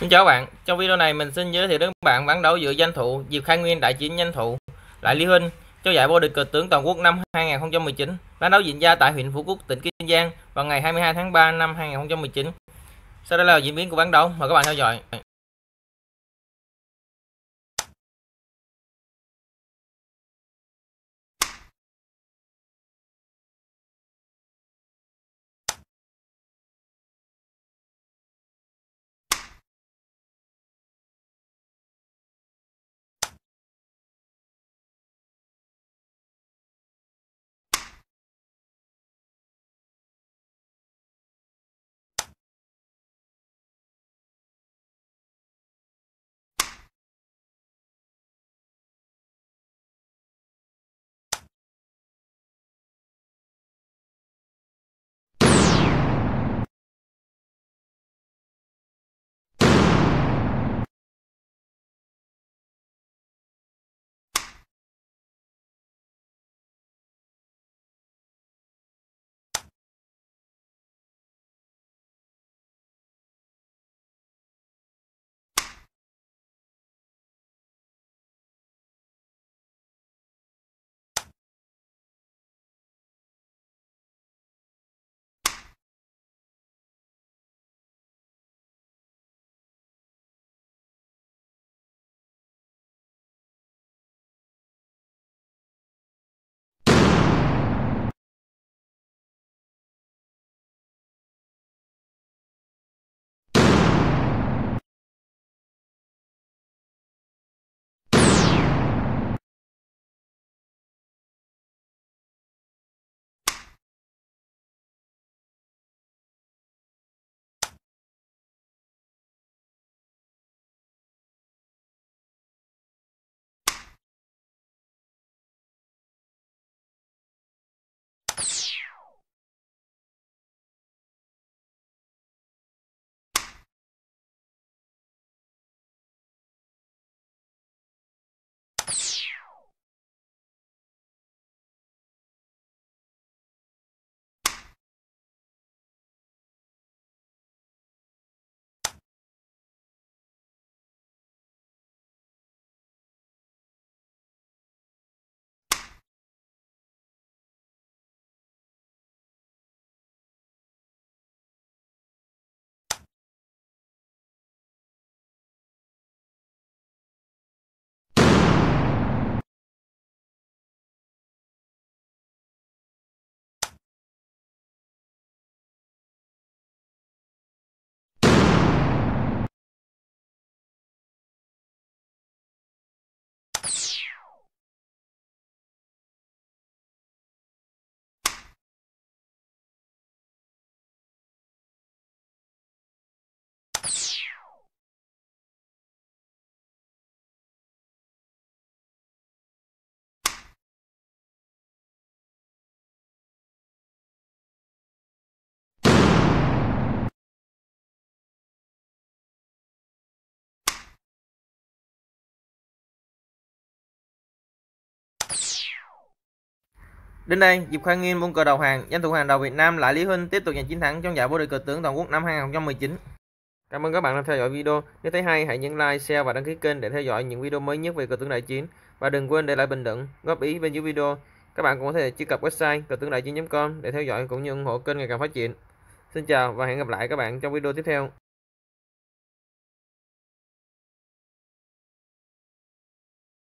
Xin chào bạn, trong video này mình xin giới thiệu đến các bạn bản đấu giữa danh thụ Diệp Khai Nguyên đại chiến danh thụ lại Lý Huynh cho giải vô địch cờ tướng toàn quốc năm 2019. bán đấu diễn ra tại huyện Phú Quốc, tỉnh Kiên Giang vào ngày 22 tháng 3 năm 2019. Sau đây là diễn biến của bán đấu, mời các bạn theo dõi. Đến đây, Diệp Khoa Nguyên buông cờ đầu hàng, danh thủ hàng đầu Việt Nam lại Lý Huynh tiếp tục giành chiến thắng trong giải vô địch cờ tướng toàn quốc năm 2019. Cảm ơn các bạn đã theo dõi video. Nếu thấy hay, hãy nhấn like, share và đăng ký kênh để theo dõi những video mới nhất về cờ tướng đại chiến. Và đừng quên để lại bình luận, góp ý bên dưới video. Các bạn cũng có thể truy cập website cờ tướng đại chiến.com để theo dõi cũng như ủng hộ kênh ngày càng phát triển. Xin chào và hẹn gặp lại các bạn trong video tiếp theo.